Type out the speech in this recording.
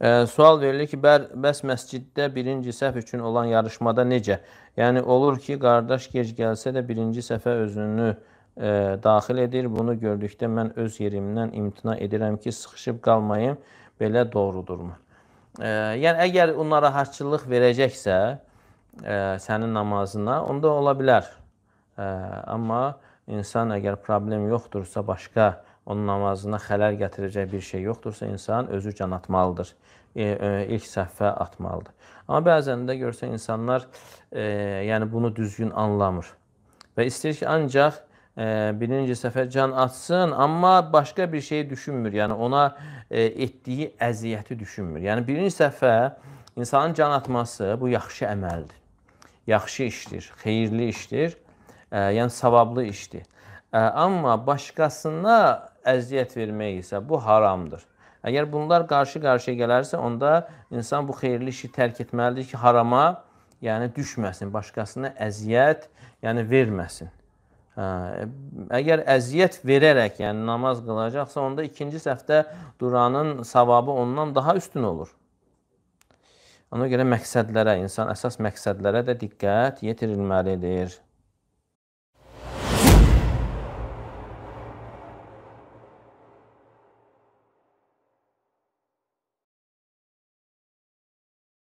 E, sual verilir ki, bər, bəs məsciddə birinci səhv üçün olan yarışmada necə? Yəni, olur ki, qardaş gec gəlsə də birinci səhvə özünü e, daxil edir. Bunu gördükdə mən öz yerimdən imtina edirəm ki, sıxışıb qalmayım, belə doğrudurmu? E, yəni, əgər o narahatçılıq verəcəksə, e, sənin namazına, onda ola bilər. E, amma insan əgər problem yoxdursa, başqa onun namazına xələl gətirəcək bir şey yoxdursa, insan özü can atmalıdır. E, e, ilk səhvə atmalıdır. Amma bəzən də görsə insanlar e, yəni bunu düzgün anlamır və istəyir ki, ancaq e, birinci səfər can atsın, amma başqa bir şey düşünmür. Yəni ona e, etdiyi əziyyəti düşünmür. Yəni birinci səfə insanın can atması bu yaxşı əməldir yaxşı işdir, xeyirli işdir, e, yəni savablı işdir. E, amma başqasına əziyyət vermək isə bu haramdır. Əgər bunlar qarşı-qarşıya gələrsə, onda insan bu xeyirli işi tərk etməlidir ki, harama yəni düşməsin, başqasına əziyyət yəni verməsin. Hə, əgər əziyyət verərək, yəni namaz qılacaqsa, onda ikinci səhvdə duranın savabı ondan daha üstün olur. Ona görə məqsədlərə, insan əsas məqsədlərə də diqqət yetirilməlidir.